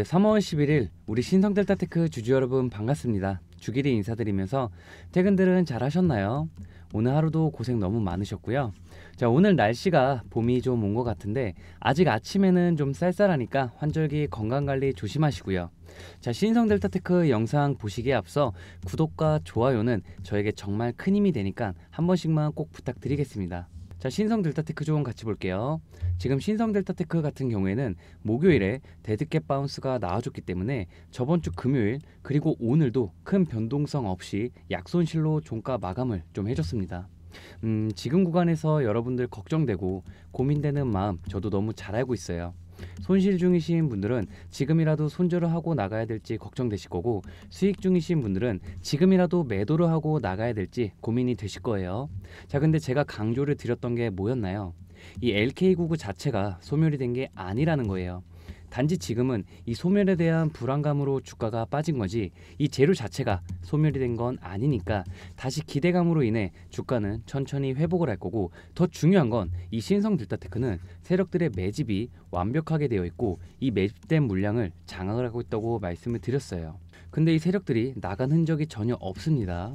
네, 3월 11일 우리 신성 델타테크 주주 여러분 반갑습니다. 주길이 인사드리면서 퇴근들은 잘 하셨나요? 오늘 하루도 고생 너무 많으셨고요. 자, 오늘 날씨가 봄이 좀 온 것 같은데 아직 아침에는 좀 쌀쌀하니까 환절기 건강관리 조심하시고요. 자, 신성 델타테크 영상 보시기에 앞서 구독과 좋아요는 저에게 정말 큰 힘이 되니까 한 번씩만 꼭 부탁드리겠습니다. 자, 신성 델타테크 조언 같이 볼게요. 지금 신성 델타테크 같은 경우에는 목요일에 데드캣 바운스가 나와줬기 때문에 저번 주 금요일 그리고 오늘도 큰 변동성 없이 약손실로 종가 마감을 좀 해줬습니다. 음, 지금 구간에서 여러분들 걱정되고 고민되는 마음 저도 너무 잘 알고 있어요. 손실 중이신 분들은 지금이라도 손절을 하고 나가야 될지 걱정되실 거고 수익 중이신 분들은 지금이라도 매도를 하고 나가야 될지 고민이 되실 거예요. 자 근데 제가 강조를 드렸던 게 뭐였나요? 이 LK99 자체가 소멸이 된 게 아니라는 거예요. 단지 지금은 이 소멸에 대한 불안감으로 주가가 빠진 거지 이 재료 자체가 소멸이 된 건 아니니까 다시 기대감으로 인해 주가는 천천히 회복을 할 거고 더 중요한 건 이 신성 델타테크는 세력들의 매집이 완벽하게 되어 있고 이 매집된 물량을 장악을 하고 있다고 말씀을 드렸어요. 근데 이 세력들이 나간 흔적이 전혀 없습니다.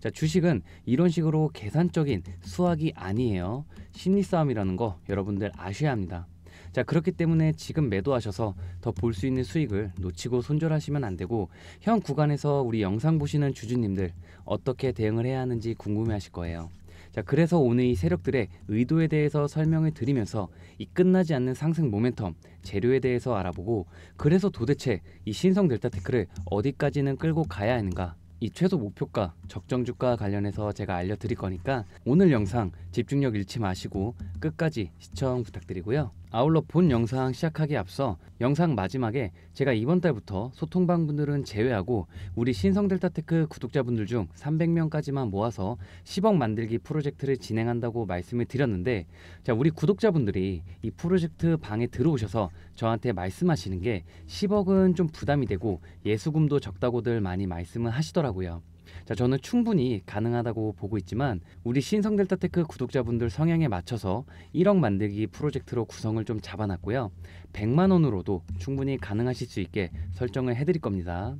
자, 주식은 이런 식으로 계산적인 수학이 아니에요. 심리 싸움이라는 거 여러분들 아셔야 합니다. 자 그렇기 때문에 지금 매도하셔서 더 볼 수 있는 수익을 놓치고 손절하시면 안 되고 현 구간에서 우리 영상 보시는 주주님들 어떻게 대응을 해야 하는지 궁금해하실 거예요. 자 그래서 오늘 이 세력들의 의도에 대해서 설명을 드리면서 이 끝나지 않는 상승 모멘텀 재료에 대해서 알아보고 그래서 도대체 이 신성 델타 테크를 어디까지는 끌고 가야 하는가 이 최소 목표가 적정 주가 관련해서 제가 알려드릴 거니까 오늘 영상 집중력 잃지 마시고 끝까지 시청 부탁드리고요. 아울러 본 영상 시작하기 앞서 영상 마지막에 제가 이번 달부터 소통방 분들은 제외하고 우리 신성 델타테크 구독자분들 중 300명까지만 모아서 10억 만들기 프로젝트를 진행한다고 말씀을 드렸는데 자 우리 구독자분들이 이 프로젝트 방에 들어오셔서 저한테 말씀하시는 게 10억은 좀 부담이 되고 예수금도 적다고들 많이 말씀을 하시더라고요. 자, 저는 충분히 가능하다고 보고 있지만 우리 신성 델타테크 구독자분들 성향에 맞춰서 1억 만들기 프로젝트로 구성을 좀 잡아놨고요. 100만 원으로도 충분히 가능하실 수 있게 설정을 해드릴 겁니다.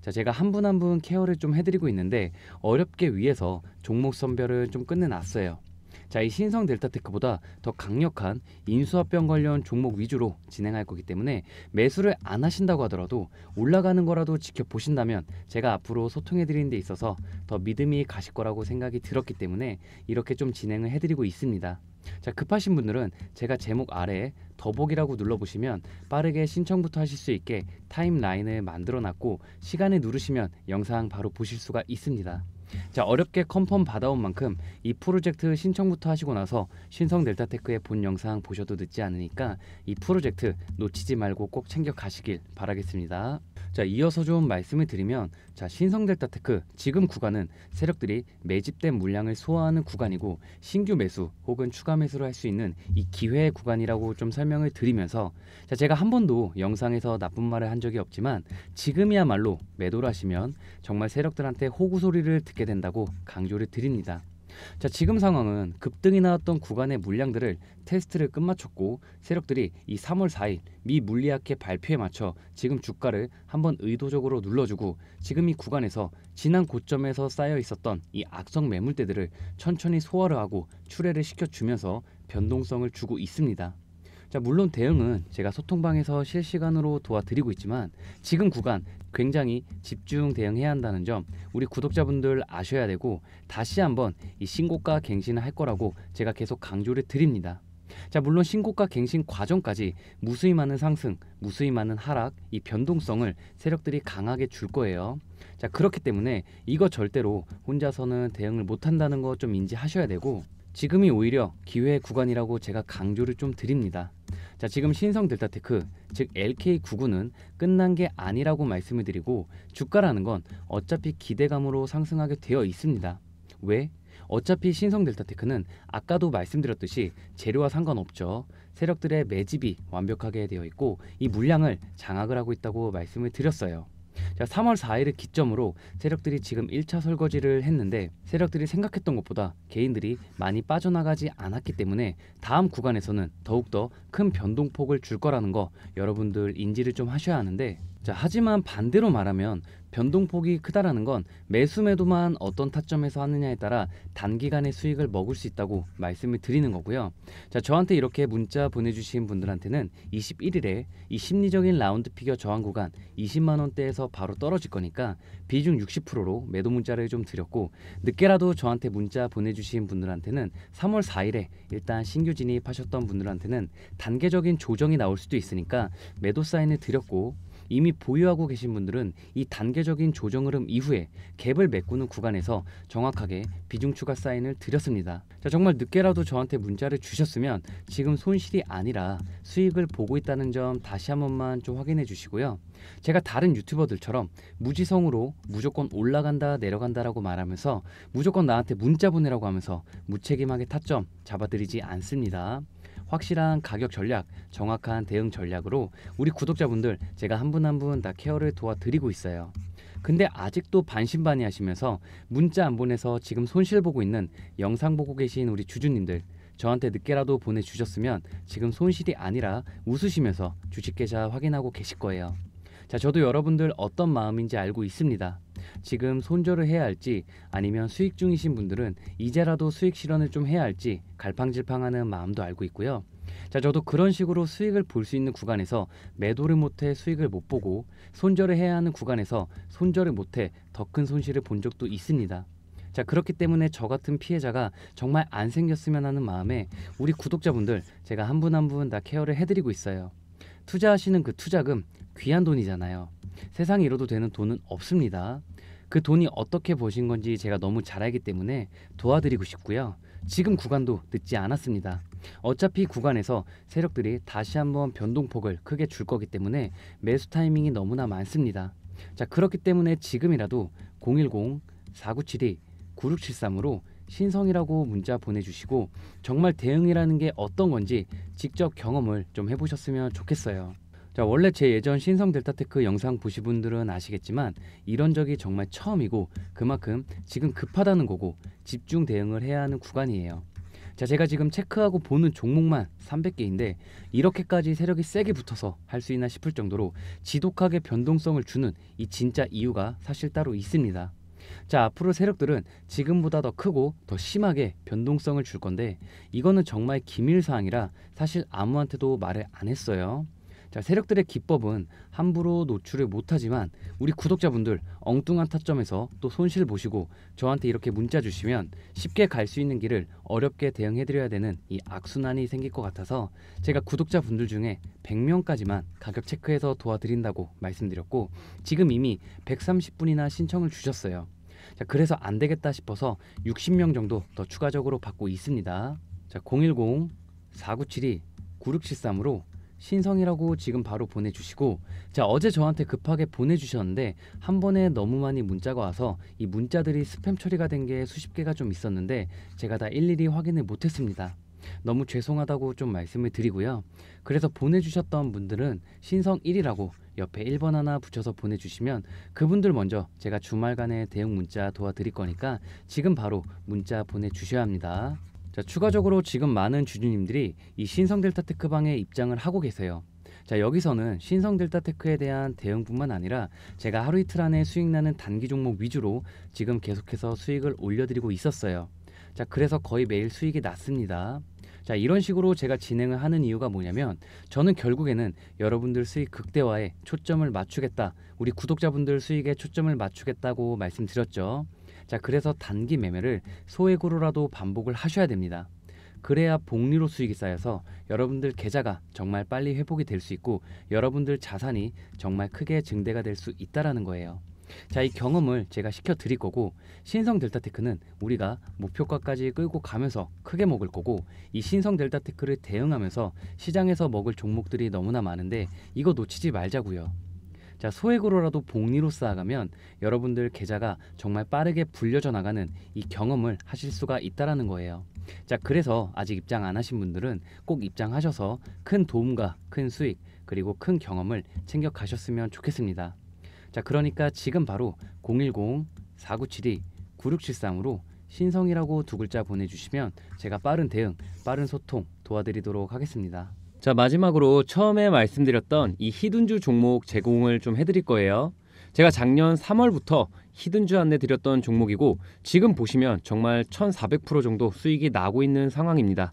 자, 제가 한 분 한분 한 분 케어를 좀 해드리고 있는데 어렵게 위해서 종목 선별을 좀 끝내놨어요. 자, 이 신성 델타테크보다 더 강력한 인수합병 관련 종목 위주로 진행할 거기 때문에 매수를 안 하신다고 하더라도 올라가는 거라도 지켜보신다면 제가 앞으로 소통해 드리는 데 있어서 더 믿음이 가실 거라고 생각이 들었기 때문에 이렇게 좀 진행을 해드리고 있습니다. 자 급하신 분들은 제가 제목 아래에 더보기라고 눌러보시면 빠르게 신청부터 하실 수 있게 타임라인을 만들어놨고 시간을 누르시면 영상 바로 보실 수가 있습니다. 자 어렵게 컨펌 받아온 만큼 이 프로젝트 신청부터 하시고 나서 신성 델타테크의 본 영상 보셔도 늦지 않으니까 이 프로젝트 놓치지 말고 꼭 챙겨 가시길 바라겠습니다. 자 이어서 좀 말씀을 드리면 자 신성 델타테크 지금 구간은 세력들이 매집된 물량을 소화하는 구간이고 신규 매수 혹은 추가 매수를 할 수 있는 이 기회의 구간이라고 좀 설명을 드리면서 자 제가 한 번도 영상에서 나쁜 말을 한 적이 없지만 지금이야말로 매도를 하시면 정말 세력들한테 호구 소리를 듣 갖게 된다고 강조를 드립니다. 자, 지금 상황은 급등이 나왔던 구간의 물량들을 테스트를 끝마쳤고 세력들이 이 3월 4일 미 물리학회 발표에 맞춰 지금 주가를 한번 의도적으로 눌러주고 지금 이 구간에서 지난 고점에서 쌓여 있었던 이 악성 매물대들을 천천히 소화를 하고 출회를 시켜주면서 변동성을 주고 있습니다. 자, 물론 대응은 제가 소통방에서 실시간으로 도와드리고 있지만 지금 구간 굉장히 집중 대응해야 한다는 점 우리 구독자분들 아셔야 되고 다시 한번 이 신고가 갱신을 할 거라고 제가 계속 강조를 드립니다. 자 물론 신고가 갱신 과정까지 무수히 많은 상승, 무수히 많은 하락, 이 변동성을 세력들이 강하게 줄 거예요. 자 그렇기 때문에 이거 절대로 혼자서는 대응을 못한다는 거 좀 인지하셔야 되고 지금이 오히려 기회의 구간이라고 제가 강조를 좀 드립니다. 자 지금 신성 델타테크 즉 LK99는 끝난 게 아니라고 말씀을 드리고 주가라는 건 어차피 기대감으로 상승하게 되어 있습니다. 왜? 어차피 신성 델타테크는 아까도 말씀드렸듯이 재료와 상관없죠. 세력들의 매집이 완벽하게 되어 있고 이 물량을 장악을 하고 있다고 말씀을 드렸어요. 자, 3월 4일을 기점으로 세력들이 지금 1차 설거지를 했는데 세력들이 생각했던 것보다 개인들이 많이 빠져나가지 않았기 때문에 다음 구간에서는 더욱더 큰 변동폭을 줄 거라는 거 여러분들 인지를 좀 하셔야 하는데 자, 하지만 반대로 말하면 변동폭이 크다라는 건 매수 매도만 어떤 타점에서 하느냐에 따라 단기간의 수익을 먹을 수 있다고 말씀을 드리는 거고요. 자, 저한테 이렇게 문자 보내주신 분들한테는 21일에 이 심리적인 라운드 피겨 저항 구간 20만 원대에서 바로 떨어질 거니까 비중 60%로 매도 문자를 좀 드렸고 늦게라도 저한테 문자 보내주신 분들한테는 3월 4일에 일단 신규 진입하셨던 분들한테는 단계적인 조정이 나올 수도 있으니까 매도 사인을 드렸고 이미 보유하고 계신 분들은 이 단계적인 조정 흐름 이후에 갭을 메꾸는 구간에서 정확하게 비중 추가 사인을 드렸습니다. 자, 정말 늦게라도 저한테 문자를 주셨으면 지금 손실이 아니라 수익을 보고 있다는 점 다시 한 번만 좀 확인해 주시고요. 제가 다른 유튜버들처럼 무지성으로 무조건 올라간다 내려간다라고 말하면서 무조건 나한테 문자 보내라고 하면서 무책임하게 타점 잡아드리지 않습니다. 확실한 가격 전략, 정확한 대응 전략으로 우리 구독자분들 제가 한 분 한 분 다 케어를 도와드리고 있어요. 근데 아직도 반신반의 하시면서 문자 안 보내서 지금 손실 보고 있는 영상 보고 계신 우리 주주님들 저한테 늦게라도 보내주셨으면 지금 손실이 아니라 웃으시면서 주식계좌 확인하고 계실 거예요. 자, 저도 여러분들 어떤 마음인지 알고 있습니다. 지금 손절을 해야 할지 아니면 수익 중이신 분들은 이제라도 수익 실현을 좀 해야 할지 갈팡질팡하는 마음도 알고 있고요. 자, 저도 그런 식으로 수익을 볼 수 있는 구간에서 매도를 못해 수익을 못 보고 손절을 해야 하는 구간에서 손절을 못해 더 큰 손실을 본 적도 있습니다. 자, 그렇기 때문에 저 같은 피해자가 정말 안 생겼으면 하는 마음에 우리 구독자분들 제가 한 분 한 분 다 케어를 해드리고 있어요. 투자하시는 그 투자금 귀한 돈이잖아요. 세상에 이뤄도 되는 돈은 없습니다. 그 돈이 어떻게 버신 건지 제가 너무 잘 알기 때문에 도와드리고 싶고요. 지금 구간도 늦지 않았습니다. 어차피 구간에서 세력들이 다시 한번 변동폭을 크게 줄 거기 때문에 매수 타이밍이 너무나 많습니다. 자, 그렇기 때문에 지금이라도 010-4972-9673으로 신성이라고 문자 보내주시고 정말 대응이라는 게 어떤 건지 직접 경험을 좀 해보셨으면 좋겠어요. 자, 원래 제 예전 신성 델타테크 영상 보시 분들은 아시겠지만 이런 적이 정말 처음이고 그만큼 지금 급하다는 거고 집중 대응을 해야 하는 구간이에요. 자, 제가 지금 체크하고 보는 종목만 300개인데 이렇게까지 세력이 세게 붙어서 할 수 있나 싶을 정도로 지독하게 변동성을 주는 이 진짜 이유가 사실 따로 있습니다. 자, 앞으로 세력들은 지금보다 더 크고 더 심하게 변동성을 줄 건데 이거는 정말 기밀 사항이라 사실 아무한테도 말을 안 했어요. 자, 세력들의 기법은 함부로 노출을 못하지만 우리 구독자분들 엉뚱한 타점에서 또 손실 보시고 저한테 이렇게 문자 주시면 쉽게 갈 수 있는 길을 어렵게 대응해드려야 되는 이 악순환이 생길 것 같아서 제가 구독자분들 중에 100명까지만 가격 체크해서 도와드린다고 말씀드렸고 지금 이미 130분이나 신청을 주셨어요. 자, 그래서 안 되겠다 싶어서 60명 정도 더 추가적으로 받고 있습니다. 자, 010 4972 9673으로 신성이라고 지금 바로 보내주시고 자 어제 저한테 급하게 보내주셨는데 한 번에 너무 많이 문자가 와서 이 문자들이 스팸 처리가 된 게 수십 개가 좀 있었는데 제가 다 일일이 확인을 못했습니다. 너무 죄송하다고 좀 말씀을 드리고요. 그래서 보내주셨던 분들은 신성 1이라고 옆에 1번 하나 붙여서 보내주시면 그분들 먼저 제가 주말간에 대응 문자 도와드릴 거니까 지금 바로 문자 보내주셔야 합니다. 자, 추가적으로 지금 많은 주주님들이 이 신성 델타 테크방에 입장을 하고 계세요. 자 여기서는 신성 델타 테크에 대한 대응뿐만 아니라 제가 하루 이틀 안에 수익 나는 단기 종목 위주로 지금 계속해서 수익을 올려드리고 있었어요. 자 그래서 거의 매일 수익이 났습니다. 자 이런 식으로 제가 진행을 하는 이유가 뭐냐면 저는 결국에는 여러분들 수익 극대화에 초점을 맞추겠다 우리 구독자분들 수익에 초점을 맞추겠다고 말씀드렸죠 자, 그래서 단기 매매를 소액으로라도 반복을 하셔야 됩니다. 그래야 복리로 수익이 쌓여서 여러분들 계좌가 정말 빨리 회복이 될 수 있고 여러분들 자산이 정말 크게 증대가 될 수 있다라는 거예요. 자, 이 경험을 제가 시켜 드릴 거고 신성 델타테크는 우리가 목표가까지 끌고 가면서 크게 먹을 거고 이 신성 델타테크를 대응하면서 시장에서 먹을 종목들이 너무나 많은데 이거 놓치지 말자고요. 자, 소액으로라도 복리로 쌓아가면 여러분들 계좌가 정말 빠르게 불려져 나가는 이 경험을 하실 수가 있다라는 거예요. 자, 그래서 아직 입장 안 하신 분들은 꼭 입장하셔서 큰 도움과 큰 수익 그리고 큰 경험을 챙겨 가셨으면 좋겠습니다. 자, 그러니까 지금 바로 010-4972-9673으로 신성이라고 두 글자 보내주시면 제가 빠른 대응, 빠른 소통 도와드리도록 하겠습니다. 자, 마지막으로 처음에 말씀드렸던 이 히든주 종목 제공을 좀 해드릴 거예요. 제가 작년 3월부터 히든주 안내 드렸던 종목이고 지금 보시면 정말 1400% 정도 수익이 나고 있는 상황입니다.